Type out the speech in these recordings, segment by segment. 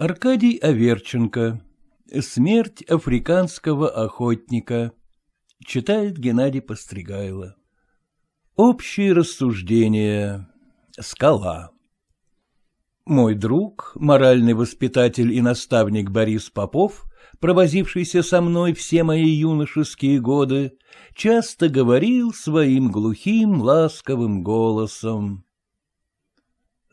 Аркадий Аверченко. Смерть африканского охотника. Читает Геннадий Постригайло. Общие рассуждения. Скала. Мой друг, моральный воспитатель и наставник Борис Попов, провозившийся со мной все мои юношеские годы, часто говорил своим глухим ласковым голосом.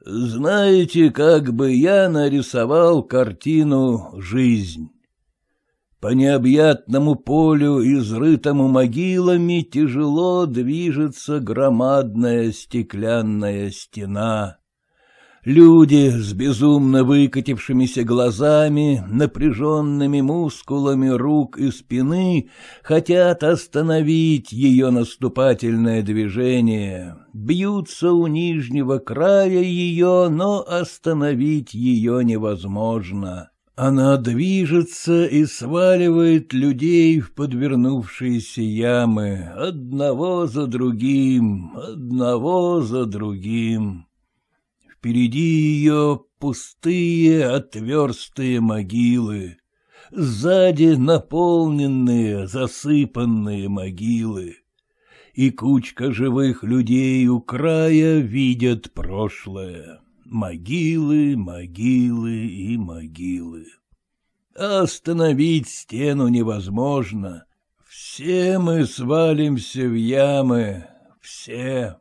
Знаете, как бы я нарисовал картину «Жизнь». По необъятному полю, изрытому могилами, тяжело движется громадная стеклянная стена. Люди с безумно выкатившимися глазами, напряженными мускулами рук и спины хотят остановить ее наступательное движение, бьются у нижнего края ее, но остановить ее невозможно. Она движется и сваливает людей в подвернувшиеся ямы, одного за другим, одного за другим. Впереди ее пустые отверстые могилы, сзади наполненные, засыпанные могилы. И кучка живых людей у края видят прошлое. Могилы, могилы и могилы. Остановить стену невозможно. Все мы свалимся в ямы, все.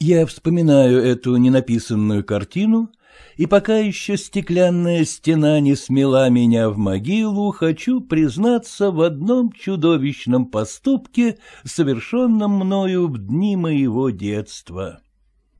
Я вспоминаю эту ненаписанную картину, и пока еще стеклянная стена не смела меня в могилу, хочу признаться в одном чудовищном поступке, совершенном мною в дни моего детства.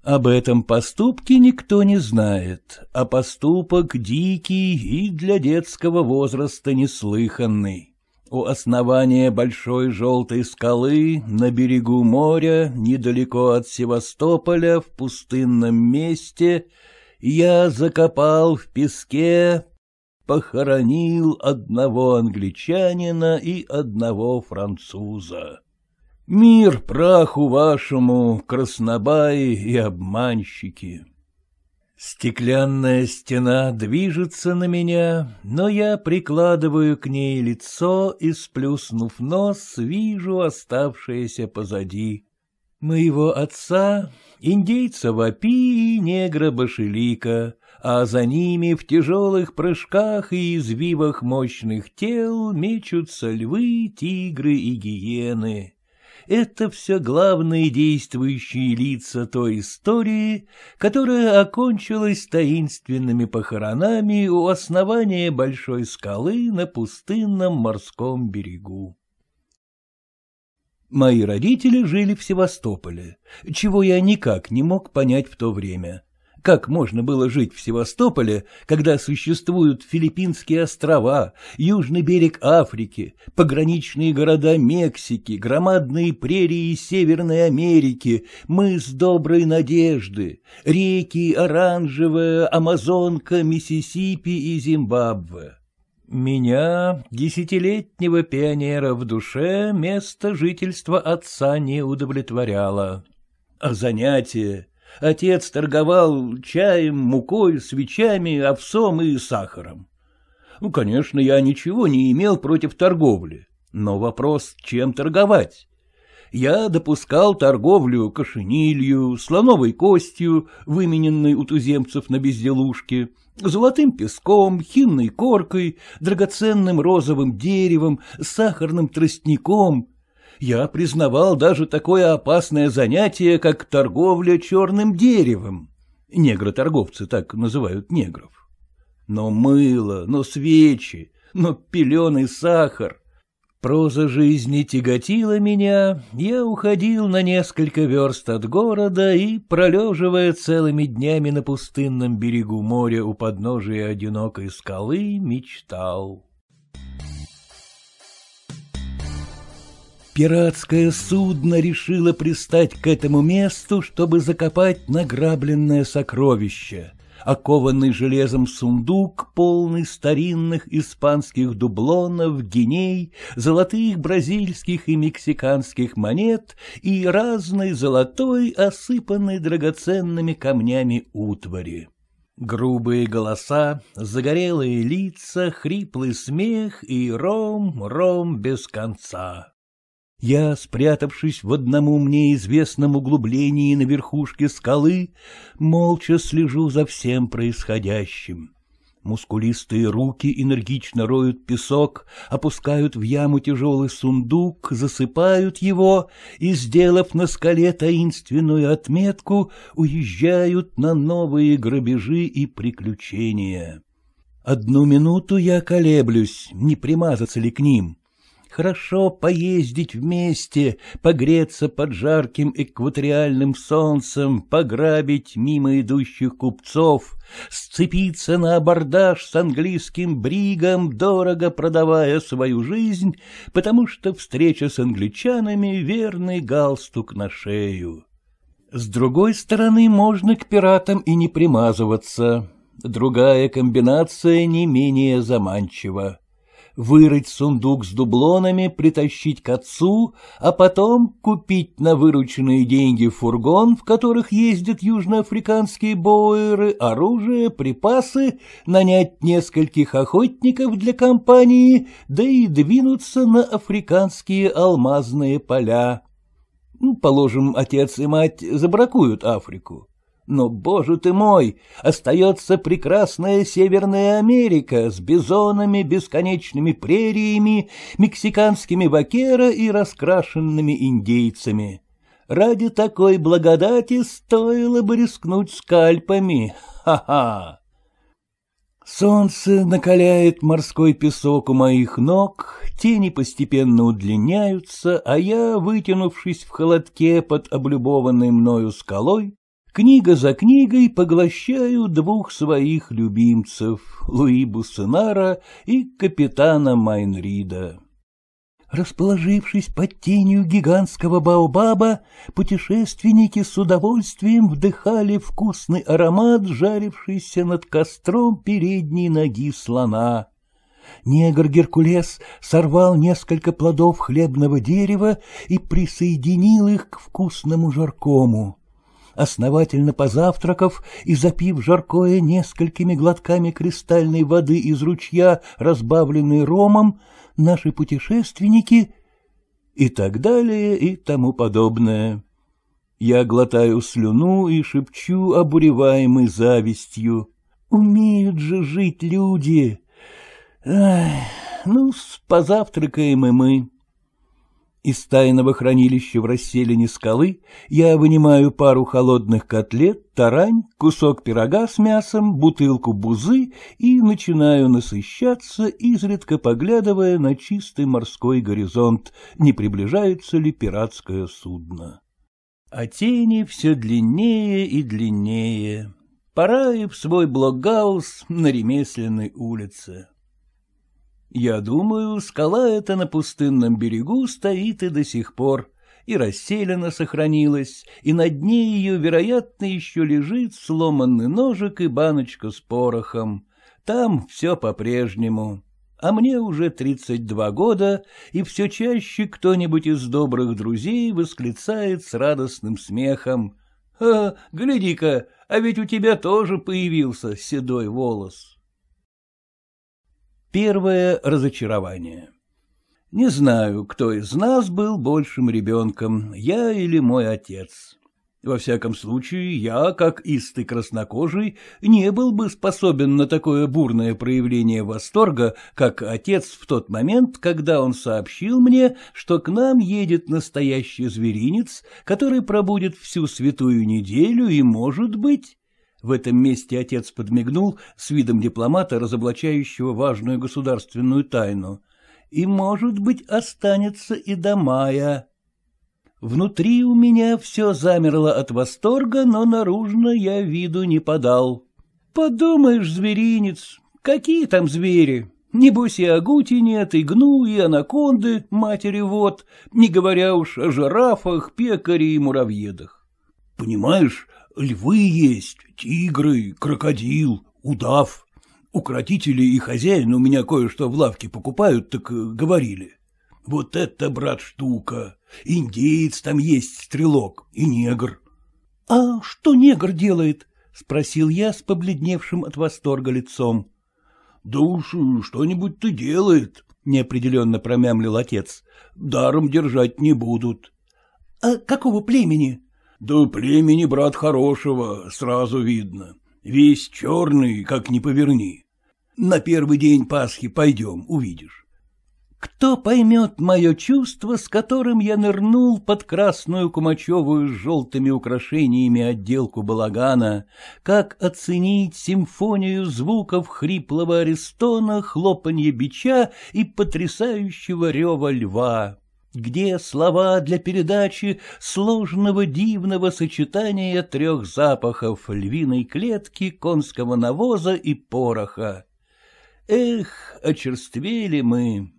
Об этом поступке никто не знает, а поступок дикий и для детского возраста неслыханный. У основания большой желтой скалы, на берегу моря, недалеко от Севастополя, в пустынном месте, я закопал в песке, похоронил одного англичанина и одного француза. Мир праху вашему, краснобаи и обманщики! Стеклянная стена движется на меня, но я прикладываю к ней лицо и, сплюснув нос, вижу оставшееся позади. Моего отца, индейца вопи и негра Башелика, а за ними в тяжелых прыжках и извивах мощных тел мечутся львы, тигры и гиены это все главные действующие лица той истории, которая окончилась таинственными похоронами у основания большой скалы на пустынном морском берегу. Мои родители жили в Севастополе, чего я никак не мог понять в то время как можно было жить в Севастополе, когда существуют Филиппинские острова, южный берег Африки, пограничные города Мексики, громадные прерии Северной Америки, мыс Доброй Надежды, реки Оранжевая, Амазонка, Миссисипи и Зимбабве. Меня, десятилетнего пионера в душе, место жительства отца не удовлетворяло. А занятие Отец торговал чаем, мукой, свечами, овсом и сахаром. Ну, конечно, я ничего не имел против торговли, но вопрос, чем торговать? Я допускал торговлю кошенилью, слоновой костью, вымененной у туземцев на безделушке, золотым песком, хинной коркой, драгоценным розовым деревом, сахарным тростником — я признавал даже такое опасное занятие, как торговля черным деревом. Негроторговцы так называют негров. Но мыло, но свечи, но пеленый сахар. Проза жизни тяготила меня, я уходил на несколько верст от города и, пролеживая целыми днями на пустынном берегу моря у подножия одинокой скалы, мечтал. Thank you. Пиратское судно решило пристать к этому месту, чтобы закопать награбленное сокровище. Окованный железом сундук, полный старинных испанских дублонов, геней, золотых бразильских и мексиканских монет и разной золотой, осыпанной драгоценными камнями утвари. Грубые голоса, загорелые лица, хриплый смех и ром, ром без конца. Я, спрятавшись в одному мне известном углублении на верхушке скалы, молча слежу за всем происходящим. Мускулистые руки энергично роют песок, опускают в яму тяжелый сундук, засыпают его и, сделав на скале таинственную отметку, уезжают на новые грабежи и приключения. Одну минуту я колеблюсь, не примазаться ли к ним, Хорошо поездить вместе, погреться под жарким экваториальным солнцем, пограбить мимо идущих купцов, сцепиться на абордаж с английским бригом, дорого продавая свою жизнь, потому что встреча с англичанами — верный галстук на шею. С другой стороны, можно к пиратам и не примазываться. Другая комбинация не менее заманчива вырыть сундук с дублонами, притащить к отцу, а потом купить на вырученные деньги фургон, в которых ездят южноафриканские боеры, оружие, припасы, нанять нескольких охотников для компании, да и двинуться на африканские алмазные поля. Ну, положим, отец и мать забракуют Африку. Но, боже ты мой, остается прекрасная Северная Америка с бизонами, бесконечными прериями, мексиканскими вакера и раскрашенными индейцами. Ради такой благодати стоило бы рискнуть скальпами. Ха-ха! Солнце накаляет морской песок у моих ног, тени постепенно удлиняются, а я, вытянувшись в холодке под облюбованной мною скалой, Книга за книгой поглощаю двух своих любимцев, Луи Буссенара и капитана Майнрида. Расположившись под тенью гигантского баобаба, путешественники с удовольствием вдыхали вкусный аромат, жарившийся над костром передней ноги слона. Негр Геркулес сорвал несколько плодов хлебного дерева и присоединил их к вкусному жаркому основательно позавтракав и запив жаркое несколькими глотками кристальной воды из ручья, разбавленной ромом, наши путешественники и так далее и тому подобное. Я глотаю слюну и шепчу, обуреваемый завистью. Умеют же жить люди! Ах, ну, позавтракаем и мы. Из тайного хранилища в расселине скалы я вынимаю пару холодных котлет, тарань, кусок пирога с мясом, бутылку бузы и начинаю насыщаться, изредка поглядывая на чистый морской горизонт, не приближается ли пиратское судно. А тени все длиннее и длиннее. Пора и в свой блокгаус на ремесленной улице. Я думаю, скала эта на пустынном берегу стоит и до сих пор, и расселена сохранилась, и на дне ее, вероятно, еще лежит сломанный ножик и баночка с порохом. Там все по-прежнему. А мне уже тридцать два года, и все чаще кто-нибудь из добрых друзей восклицает с радостным смехом. «А, гляди-ка, а ведь у тебя тоже появился седой волос». Первое разочарование. Не знаю, кто из нас был большим ребенком, я или мой отец. Во всяком случае, я, как истый краснокожий, не был бы способен на такое бурное проявление восторга, как отец в тот момент, когда он сообщил мне, что к нам едет настоящий зверинец, который пробудет всю святую неделю и, может быть, в этом месте отец подмигнул с видом дипломата, разоблачающего важную государственную тайну. «И, может быть, останется и до мая». Внутри у меня все замерло от восторга, но наружно я виду не подал. «Подумаешь, зверинец, какие там звери?» Небось и агути нет, и гну, и анаконды, матери вот, не говоря уж о жирафах, пекаре и муравьедах. Понимаешь, Львы есть, тигры, крокодил, удав. Укротители и хозяин у меня кое-что в лавке покупают, так э, говорили. Вот это, брат, штука. Индеец там есть, стрелок, и негр. — А что негр делает? — спросил я с побледневшим от восторга лицом. — Да уж э, что-нибудь то делает, — неопределенно промямлил отец. — Даром держать не будут. — А какого племени? Да племени брат хорошего, сразу видно. Весь черный, как ни поверни. На первый день Пасхи пойдем, увидишь. Кто поймет мое чувство, с которым я нырнул под красную кумачевую с желтыми украшениями отделку балагана, как оценить симфонию звуков хриплого арестона, хлопанья бича и потрясающего рева льва? где слова для передачи сложного дивного сочетания трех запахов львиной клетки, конского навоза и пороха. Эх, очерствели мы!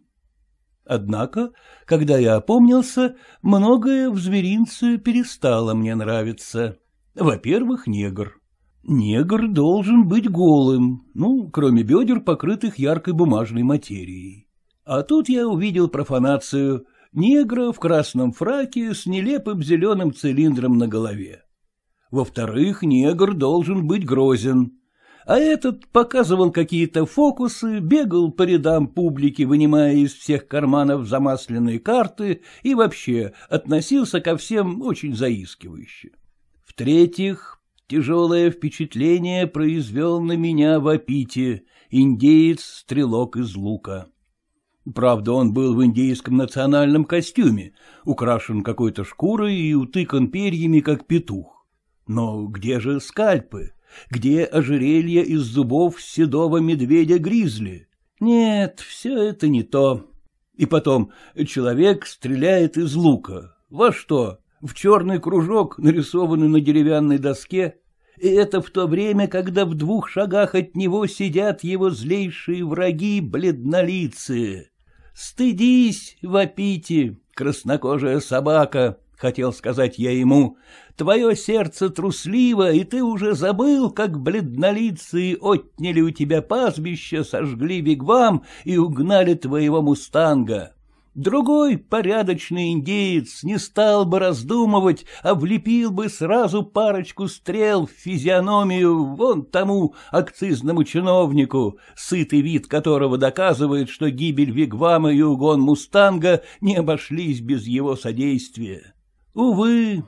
Однако, когда я опомнился, многое в зверинце перестало мне нравиться. Во-первых, негр. Негр должен быть голым, ну, кроме бедер, покрытых яркой бумажной материей. А тут я увидел профанацию — негра в красном фраке с нелепым зеленым цилиндром на голове. Во-вторых, негр должен быть грозен. А этот показывал какие-то фокусы, бегал по рядам публики, вынимая из всех карманов замасленные карты и вообще относился ко всем очень заискивающе. В-третьих, тяжелое впечатление произвел на меня в Апите, индеец-стрелок из лука. Правда, он был в индейском национальном костюме, украшен какой-то шкурой и утыкан перьями, как петух. Но где же скальпы? Где ожерелье из зубов седого медведя-гризли? Нет, все это не то. И потом, человек стреляет из лука. Во что? В черный кружок, нарисованный на деревянной доске? И это в то время, когда в двух шагах от него сидят его злейшие враги бледнолицые. «Стыдись, вопите, краснокожая собака!» — хотел сказать я ему. «Твое сердце трусливо, и ты уже забыл, как бледнолицы отняли у тебя пастбище, сожгли вигвам и угнали твоего мустанга». Другой порядочный индеец не стал бы раздумывать, а влепил бы сразу парочку стрел в физиономию вон тому акцизному чиновнику, сытый вид которого доказывает, что гибель Вигвама и угон Мустанга не обошлись без его содействия. Увы,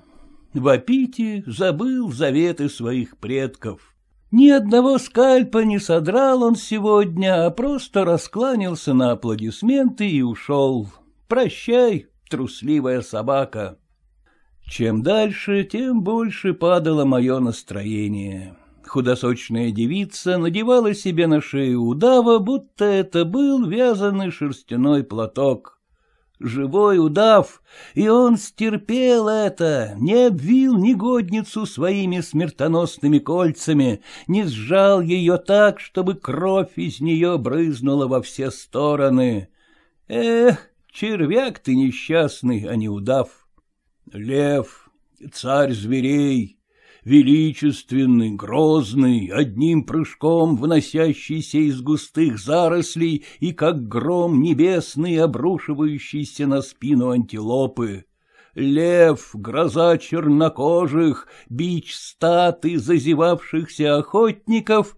Вапити забыл заветы своих предков. Ни одного скальпа не содрал он сегодня, а просто раскланялся на аплодисменты и ушел. «Прощай, трусливая собака!» Чем дальше, тем больше падало мое настроение. Худосочная девица надевала себе на шею удава, будто это был вязаный шерстяной платок живой удав, и он стерпел это, не обвил негодницу своими смертоносными кольцами, не сжал ее так, чтобы кровь из нее брызнула во все стороны. Эх, червяк ты несчастный, а не удав. Лев, царь зверей, величественный, грозный, одним прыжком вносящийся из густых зарослей и как гром небесный, обрушивающийся на спину антилопы. Лев, гроза чернокожих, бич статы зазевавшихся охотников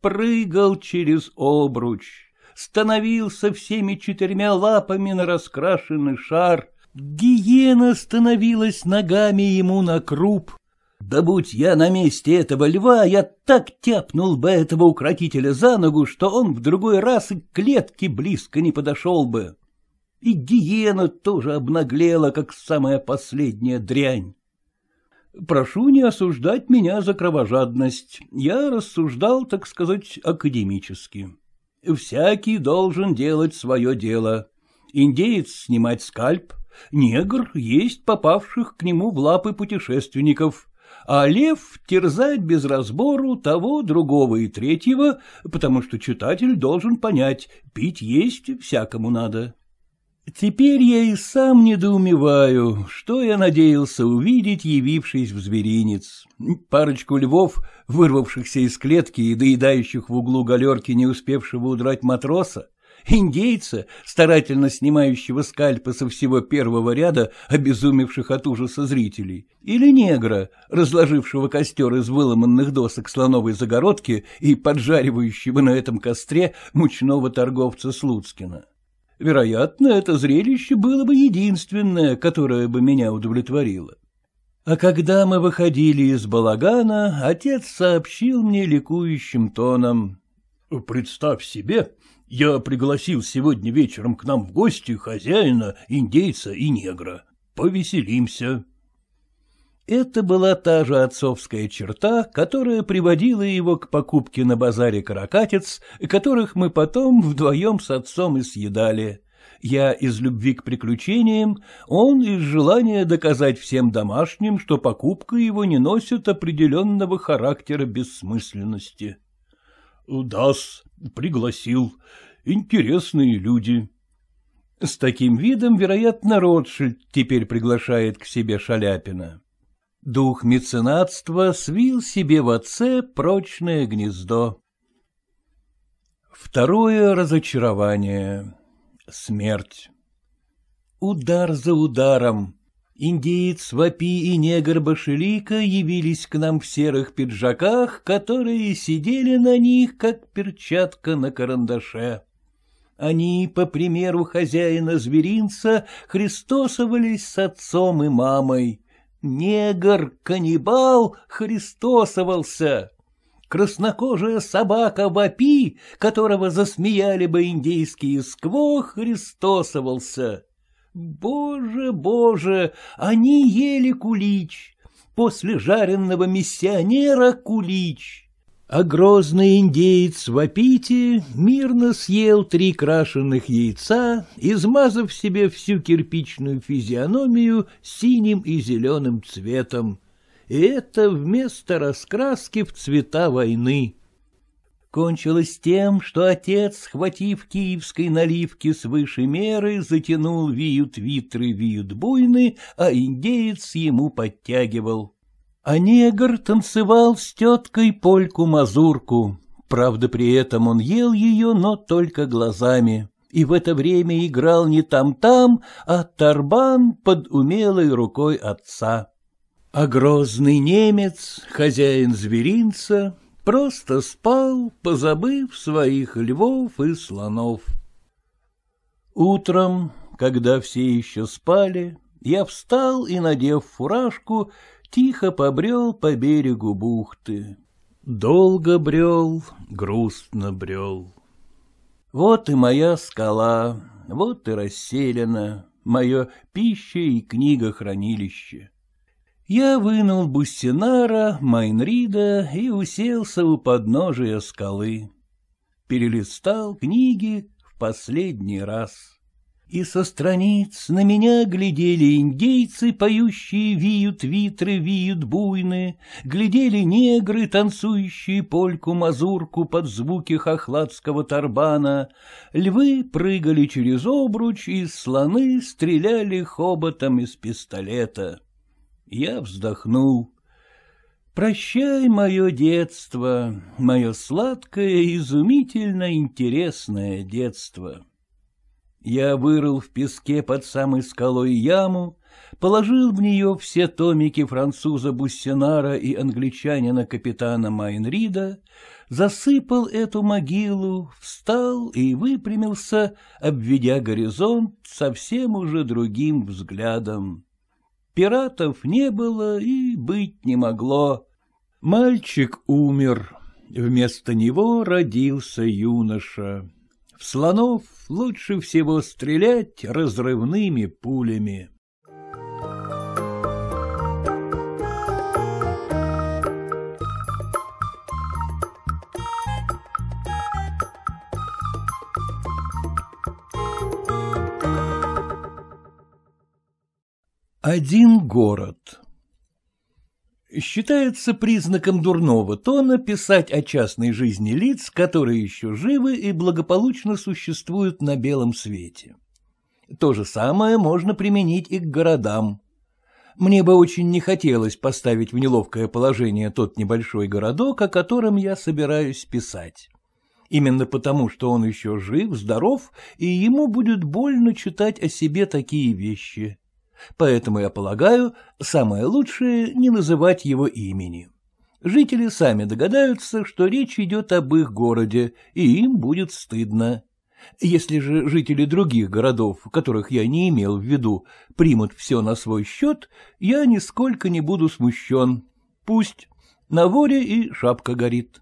прыгал через обруч становился всеми четырьмя лапами на раскрашенный шар, гиена становилась ногами ему на круп, да будь я на месте этого льва, я так тяпнул бы этого укротителя за ногу, что он в другой раз и к клетке близко не подошел бы. И гиена тоже обнаглела, как самая последняя дрянь. Прошу не осуждать меня за кровожадность. Я рассуждал, так сказать, академически. Всякий должен делать свое дело. Индеец снимать скальп, негр есть попавших к нему в лапы путешественников, а лев терзает без разбору того, другого и третьего, потому что читатель должен понять, пить есть всякому надо. Теперь я и сам недоумеваю, что я надеялся увидеть, явившись в зверинец. Парочку львов, вырвавшихся из клетки и доедающих в углу галерки не успевшего удрать матроса, индейца, старательно снимающего скальпы со всего первого ряда обезумевших от ужаса зрителей, или негра, разложившего костер из выломанных досок слоновой загородки и поджаривающего на этом костре мучного торговца Слуцкина. Вероятно, это зрелище было бы единственное, которое бы меня удовлетворило. А когда мы выходили из балагана, отец сообщил мне ликующим тоном. — Представь себе, я пригласил сегодня вечером к нам в гости хозяина, индейца и негра. Повеселимся. Это была та же отцовская черта, которая приводила его к покупке на базаре каракатиц, которых мы потом вдвоем с отцом и съедали. Я из любви к приключениям, он из желания доказать всем домашним, что покупка его не носит определенного характера бессмысленности. — Да-с, пригласил. Интересные люди. С таким видом, вероятно, Ротшильд теперь приглашает к себе Шаляпина. Дух меценатства свил себе в отце прочное гнездо. Второе разочарование. Смерть. Удар за ударом. Индеец Вапи и негр Башелика явились к нам в серых пиджаках, которые сидели на них, как перчатка на карандаше. Они, по примеру хозяина зверинца, христосовались с отцом и мамой. Негр-каннибал христосовался. Краснокожая собака Вапи, которого засмеяли бы индейские скво, христосовался. Боже, боже, они ели кулич, после жареного миссионера кулич. А грозный индеец в апите мирно съел три крашеных яйца, измазав себе всю кирпичную физиономию синим и зеленым цветом. И это вместо раскраски в цвета войны кончилось тем, что отец, схватив киевской наливки свыше меры, затянул виют витры, виют буйны, а индеец ему подтягивал. А негр танцевал с теткой польку-мазурку. Правда, при этом он ел ее, но только глазами. И в это время играл не там-там, а тарбан под умелой рукой отца. А грозный немец, хозяин зверинца, Просто спал, позабыв своих львов и слонов. Утром, когда все еще спали, я встал и, надев фуражку, тихо побрел по берегу бухты. Долго брел, грустно брел. Вот и моя скала, вот и расселена, мое пища и книга хранилище я вынул Бустинара, Майнрида и уселся у подножия скалы. Перелистал книги в последний раз. И со страниц на меня глядели индейцы, поющие виют витры, виют буйны, глядели негры, танцующие польку-мазурку под звуки хохладского тарбана, львы прыгали через обруч, и слоны стреляли хоботом из пистолета. Я вздохнул. Прощай, мое детство, мое сладкое, изумительно интересное детство. Я вырыл в песке под самой скалой яму, положил в нее все томики француза Буссинара и англичанина капитана Майнрида, засыпал эту могилу, встал и выпрямился, обведя горизонт совсем уже другим взглядом. Пиратов не было и быть не могло. Мальчик умер, вместо него родился юноша. В слонов лучше всего стрелять разрывными пулями. Один город Считается признаком дурного тона писать о частной жизни лиц, которые еще живы и благополучно существуют на белом свете. То же самое можно применить и к городам. Мне бы очень не хотелось поставить в неловкое положение тот небольшой городок, о котором я собираюсь писать. Именно потому, что он еще жив, здоров, и ему будет больно читать о себе такие вещи поэтому я полагаю, самое лучшее не называть его имени. Жители сами догадаются, что речь идет об их городе, и им будет стыдно. Если же жители других городов, которых я не имел в виду, примут все на свой счет, я нисколько не буду смущен. Пусть. На воре и шапка горит.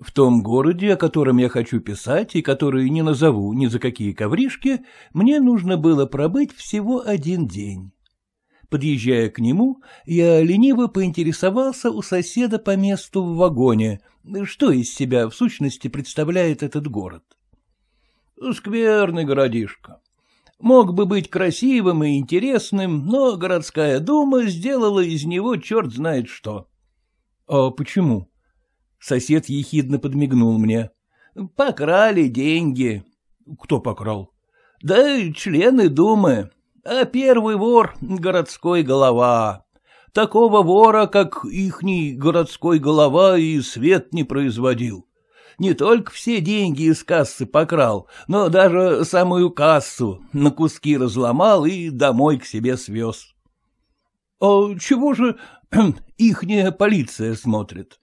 В том городе, о котором я хочу писать и который не назову ни за какие ковришки, мне нужно было пробыть всего один день. Подъезжая к нему, я лениво поинтересовался у соседа по месту в вагоне, что из себя в сущности представляет этот город. Скверный городишко. Мог бы быть красивым и интересным, но городская дума сделала из него черт знает что. — А почему? Сосед ехидно подмигнул мне. — Покрали деньги. — Кто покрал? — Да члены думы. А первый вор — городской голова. Такого вора, как ихний городской голова, и свет не производил. Не только все деньги из кассы покрал, но даже самую кассу на куски разломал и домой к себе свез. — А чего же ихняя полиция смотрит?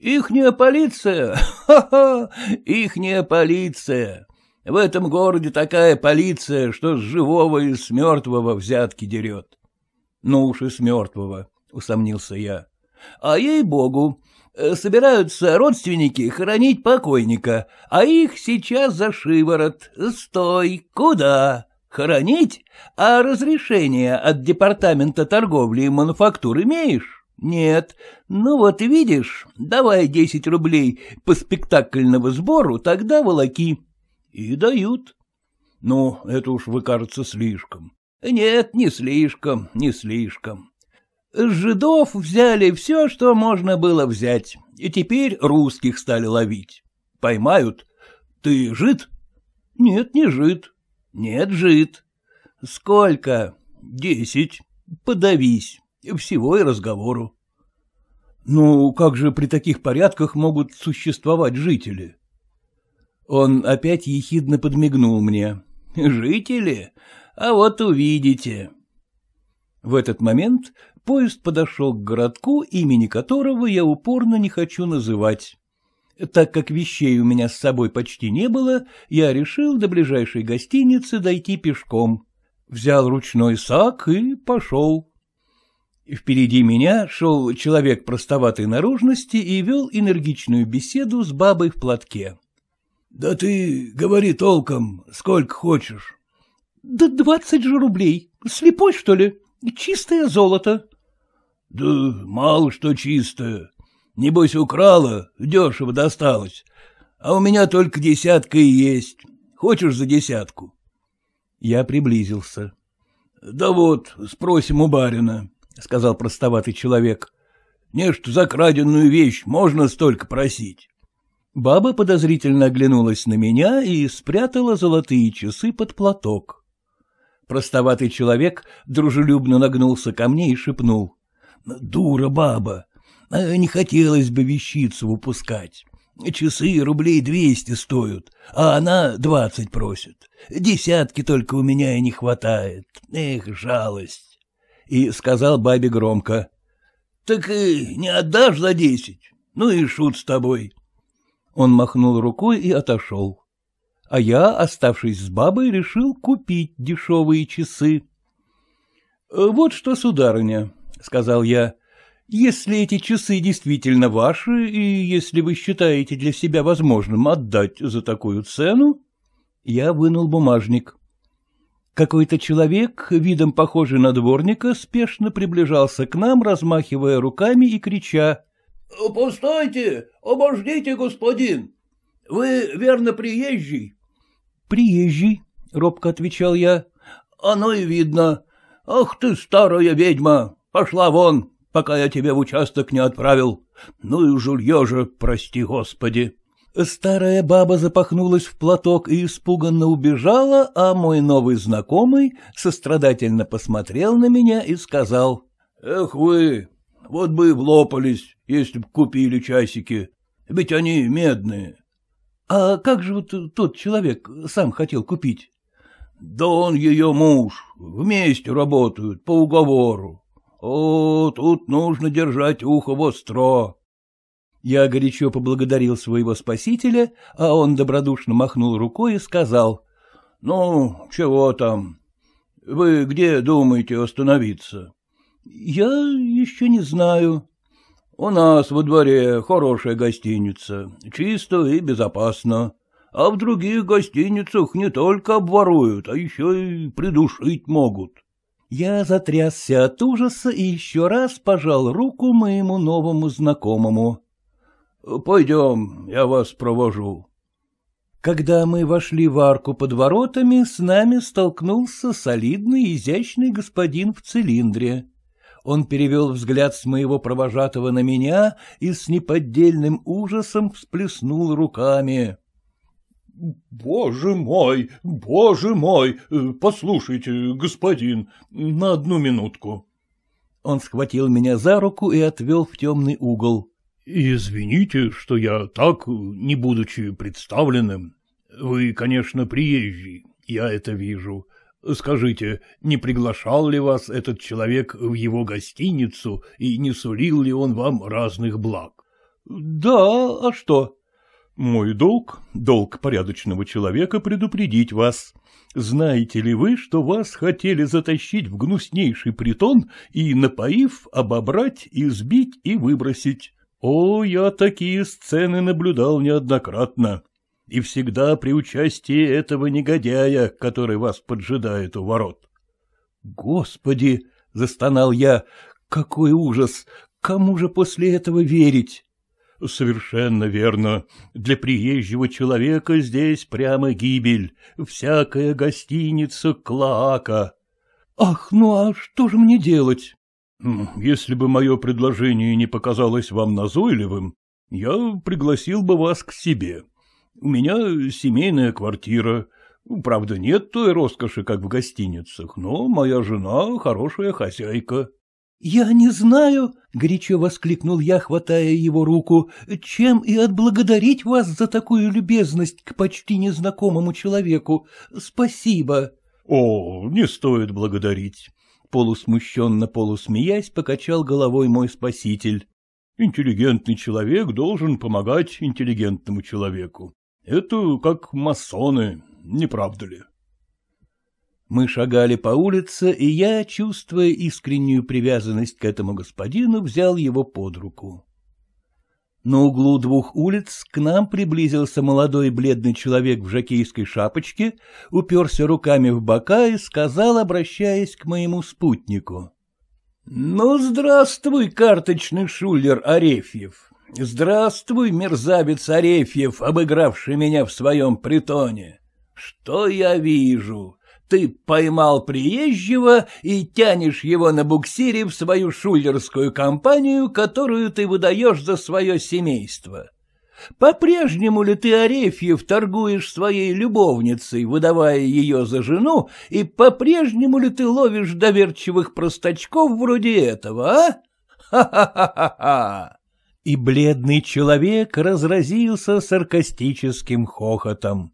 Ихняя полиция? Ха-ха! Ихняя полиция! В этом городе такая полиция, что с живого и с мертвого взятки дерет. Ну уж и с мертвого, усомнился я. А ей-богу, э, собираются родственники хоронить покойника, а их сейчас за шиворот. Стой, куда? Хоронить? А разрешение от департамента торговли и мануфактур имеешь? Нет, ну вот видишь, давай десять рублей по спектакльному сбору, тогда волоки. И дают. Ну, это уж вы, слишком. Нет, не слишком, не слишком. С жидов взяли все, что можно было взять, и теперь русских стали ловить. Поймают. Ты жид? Нет, не жид. Нет, жид. Сколько? Десять. Подавись. Всего и разговору. Ну, как же при таких порядках могут существовать жители? Он опять ехидно подмигнул мне. Жители? А вот увидите. В этот момент поезд подошел к городку, имени которого я упорно не хочу называть. Так как вещей у меня с собой почти не было, я решил до ближайшей гостиницы дойти пешком. Взял ручной сак и пошел. Впереди меня шел человек простоватой наружности и вел энергичную беседу с бабой в платке. — Да ты говори толком, сколько хочешь. — Да двадцать же рублей. Слепой, что ли? Чистое золото. — Да мало что чистое. Небось, украла, дешево досталось. А у меня только десятка и есть. Хочешь за десятку? Я приблизился. — Да вот, спросим у барина. — сказал простоватый человек. — Нечто за краденную вещь можно столько просить. Баба подозрительно оглянулась на меня и спрятала золотые часы под платок. Простоватый человек дружелюбно нагнулся ко мне и шепнул. — Дура баба! А не хотелось бы вещицу выпускать. Часы рублей двести стоят, а она двадцать просит. Десятки только у меня и не хватает. Эх, жалость! и сказал бабе громко. — Так и не отдашь за десять? Ну и шут с тобой. Он махнул рукой и отошел. А я, оставшись с бабой, решил купить дешевые часы. — Вот что, сударыня, — сказал я, — если эти часы действительно ваши, и если вы считаете для себя возможным отдать за такую цену... Я вынул бумажник. — какой-то человек, видом похожий на дворника, спешно приближался к нам, размахивая руками и крича. «Э, — Постойте, обождите, господин. Вы, верно, приезжий? — Приезжий, — робко отвечал я. — Оно и видно. Ах ты, старая ведьма, пошла вон, пока я тебя в участок не отправил. Ну и жулье же, прости господи. Старая баба запахнулась в платок и испуганно убежала, а мой новый знакомый сострадательно посмотрел на меня и сказал. — Эх вы, вот бы и влопались, если бы купили часики, ведь они медные. — А как же вот тот человек сам хотел купить? — Да он ее муж, вместе работают, по уговору. О, тут нужно держать ухо востро. Я горячо поблагодарил своего спасителя, а он добродушно махнул рукой и сказал. — Ну, чего там? Вы где думаете остановиться? — Я еще не знаю. — У нас во дворе хорошая гостиница, чисто и безопасно. А в других гостиницах не только обворуют, а еще и придушить могут. Я затрясся от ужаса и еще раз пожал руку моему новому знакомому. — Пойдем, я вас провожу. Когда мы вошли в арку под воротами, с нами столкнулся солидный, изящный господин в цилиндре. Он перевел взгляд с моего провожатого на меня и с неподдельным ужасом всплеснул руками. «Боже мой, боже мой! Послушайте, господин, на одну минутку!» Он схватил меня за руку и отвел в темный угол. «Извините, что я так, не будучи представленным. Вы, конечно, приезжий, я это вижу. Скажите, не приглашал ли вас этот человек в его гостиницу и не сулил ли он вам разных благ?» «Да, а что?» «Мой долг, долг порядочного человека предупредить вас. Знаете ли вы, что вас хотели затащить в гнуснейший притон и, напоив, обобрать, избить и выбросить?» О, я такие сцены наблюдал неоднократно. И всегда при участии этого негодяя, который вас поджидает у ворот. Господи, — застонал я, — какой ужас! Кому же после этого верить? Совершенно верно. Для приезжего человека здесь прямо гибель. Всякая гостиница — клака. Ах, ну а что же мне делать? Хм, если бы мое предложение не показалось вам назойливым, я пригласил бы вас к себе. У меня семейная квартира. Правда, нет той роскоши, как в гостиницах, но моя жена хорошая хозяйка. — Я не знаю, — горячо воскликнул я, хватая его руку, — чем и отблагодарить вас за такую любезность к почти незнакомому человеку. Спасибо. — О, не стоит благодарить. Полусмущенно, полусмеясь, покачал головой мой спаситель. Интеллигентный человек должен помогать интеллигентному человеку. Это как масоны, не правда ли? Мы шагали по улице, и я, чувствуя искреннюю привязанность к этому господину, взял его под руку. На углу двух улиц к нам приблизился молодой бледный человек в жакейской шапочке, уперся руками в бока и сказал, обращаясь к моему спутнику. — Ну, здравствуй, карточный шулер Арефьев. Здравствуй, мерзавец Арефьев, обыгравший меня в своем притоне. Что я вижу? Ты поймал приезжего и тянешь его на буксире в свою шулерскую компанию, которую ты выдаешь за свое семейство. По-прежнему ли ты, Арефьев, торгуешь своей любовницей, выдавая ее за жену, и по-прежнему ли ты ловишь доверчивых простачков вроде этого, а? Ха-ха-ха-ха-ха!» И бледный человек разразился саркастическим хохотом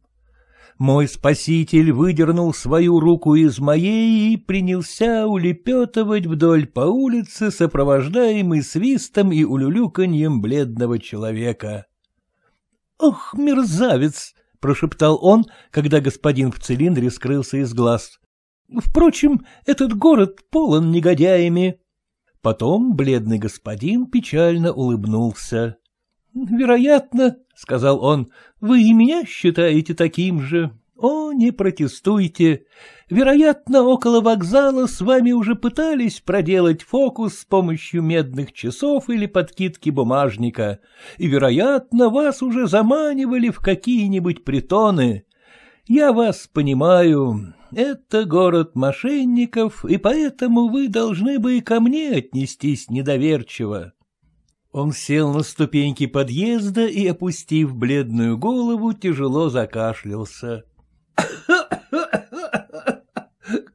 мой спаситель выдернул свою руку из моей и принялся улепетывать вдоль по улице, сопровождаемый свистом и улюлюканьем бледного человека. «Ох, мерзавец!» — прошептал он, когда господин в цилиндре скрылся из глаз. «Впрочем, этот город полон негодяями». Потом бледный господин печально улыбнулся. Вероятно, — сказал он, — вы и меня считаете таким же. О, не протестуйте. Вероятно, около вокзала с вами уже пытались проделать фокус с помощью медных часов или подкидки бумажника, и, вероятно, вас уже заманивали в какие-нибудь притоны. Я вас понимаю, это город мошенников, и поэтому вы должны бы и ко мне отнестись недоверчиво. Он сел на ступеньки подъезда и, опустив бледную голову, тяжело закашлялся.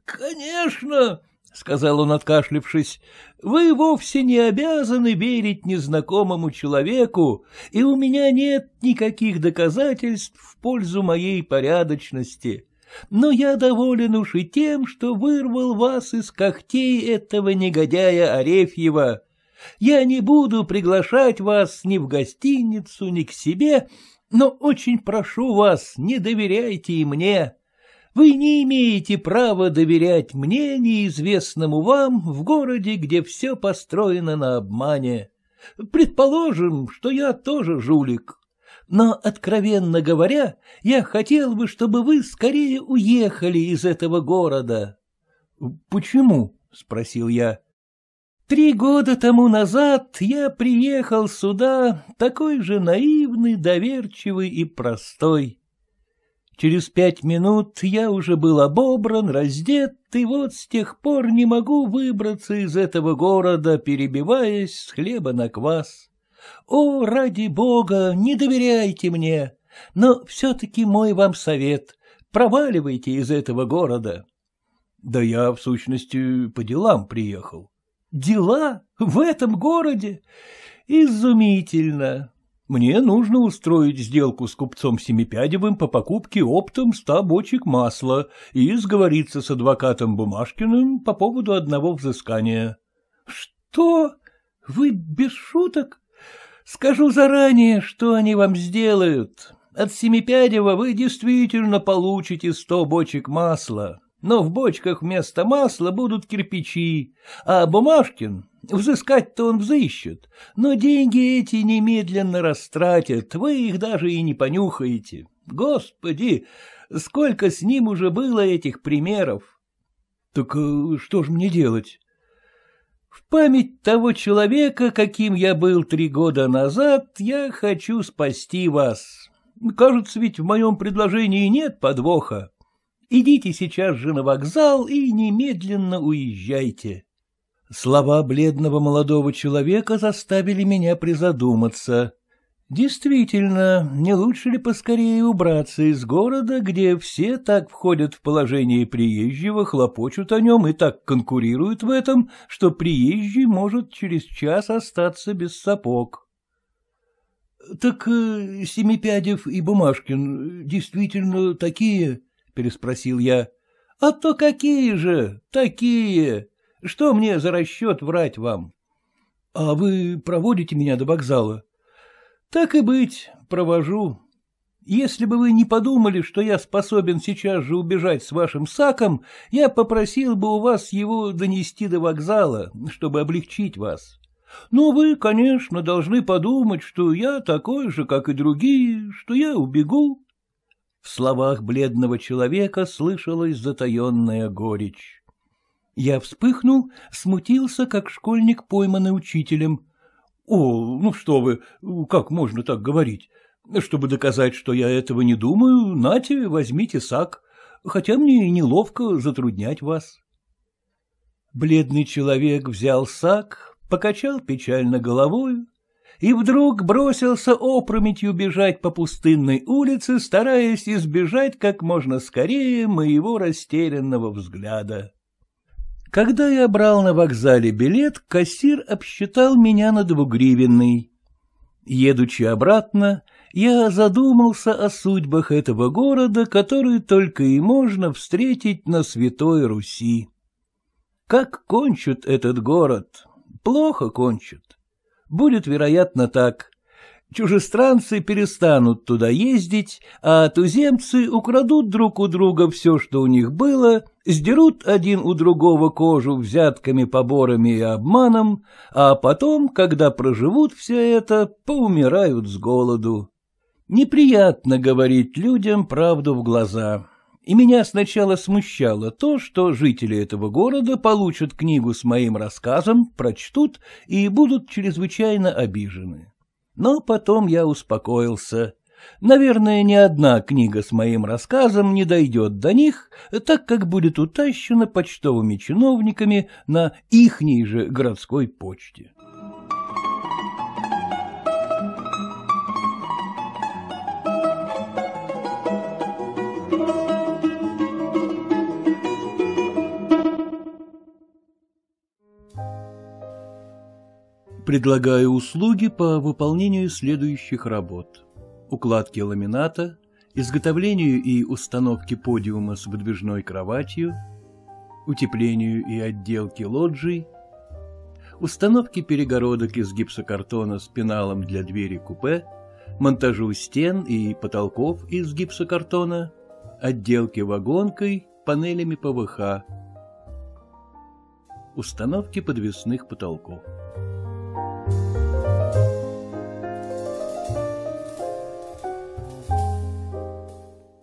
«Конечно!» — сказал он, откашлившись, — вы вовсе не обязаны верить незнакомому человеку, и у меня нет никаких доказательств в пользу моей порядочности. Но я доволен уж и тем, что вырвал вас из когтей этого негодяя Арефьева я не буду приглашать вас ни в гостиницу, ни к себе, но очень прошу вас, не доверяйте и мне. Вы не имеете права доверять мне, неизвестному вам, в городе, где все построено на обмане. Предположим, что я тоже жулик. Но, откровенно говоря, я хотел бы, чтобы вы скорее уехали из этого города. — Почему? — спросил я. Три года тому назад я приехал сюда такой же наивный, доверчивый и простой. Через пять минут я уже был обобран, раздет, и вот с тех пор не могу выбраться из этого города, перебиваясь с хлеба на квас. О, ради бога, не доверяйте мне, но все-таки мой вам совет — проваливайте из этого города. Да я, в сущности, по делам приехал. Дела в этом городе? Изумительно! Мне нужно устроить сделку с купцом Семипядевым по покупке оптом ста бочек масла и сговориться с адвокатом Бумашкиным по поводу одного взыскания. — Что? Вы без шуток? Скажу заранее, что они вам сделают. От Семипядева вы действительно получите сто бочек масла но в бочках вместо масла будут кирпичи, а Бумажкин, взыскать-то он взыщет, но деньги эти немедленно растратят, вы их даже и не понюхаете. Господи, сколько с ним уже было этих примеров! — Так э, что же мне делать? — В память того человека, каким я был три года назад, я хочу спасти вас. Кажется, ведь в моем предложении нет подвоха. Идите сейчас же на вокзал и немедленно уезжайте. Слова бледного молодого человека заставили меня призадуматься. Действительно, не лучше ли поскорее убраться из города, где все так входят в положение приезжего, хлопочут о нем и так конкурируют в этом, что приезжий может через час остаться без сапог? — Так э, Семипядев и Бумажкин действительно такие? — переспросил я. — А то какие же, такие! Что мне за расчет врать вам? — А вы проводите меня до вокзала? — Так и быть, провожу. Если бы вы не подумали, что я способен сейчас же убежать с вашим саком, я попросил бы у вас его донести до вокзала, чтобы облегчить вас. Но вы, конечно, должны подумать, что я такой же, как и другие, что я убегу, в словах бледного человека слышалась затаенная горечь. Я вспыхнул, смутился, как школьник, пойманный учителем. — О, ну что вы, как можно так говорить? Чтобы доказать, что я этого не думаю, нате, возьмите сак, хотя мне и неловко затруднять вас. Бледный человек взял сак, покачал печально головой, и вдруг бросился опрометью бежать по пустынной улице, стараясь избежать как можно скорее моего растерянного взгляда. Когда я брал на вокзале билет, кассир обсчитал меня на двугривенный. Едучи обратно, я задумался о судьбах этого города, который только и можно встретить на Святой Руси. Как кончит этот город? Плохо кончит. Будет, вероятно, так. Чужестранцы перестанут туда ездить, а туземцы украдут друг у друга все, что у них было, сдерут один у другого кожу взятками, поборами и обманом, а потом, когда проживут все это, поумирают с голоду. Неприятно говорить людям правду в глаза и меня сначала смущало то, что жители этого города получат книгу с моим рассказом, прочтут и будут чрезвычайно обижены. Но потом я успокоился. Наверное, ни одна книга с моим рассказом не дойдет до них, так как будет утащена почтовыми чиновниками на ихней же городской почте. Предлагаю услуги по выполнению следующих работ. Укладки ламината, изготовлению и установке подиума с выдвижной кроватью, утеплению и отделке лоджий, установке перегородок из гипсокартона с пеналом для двери купе, монтажу стен и потолков из гипсокартона, отделке вагонкой, панелями ПВХ, установке подвесных потолков.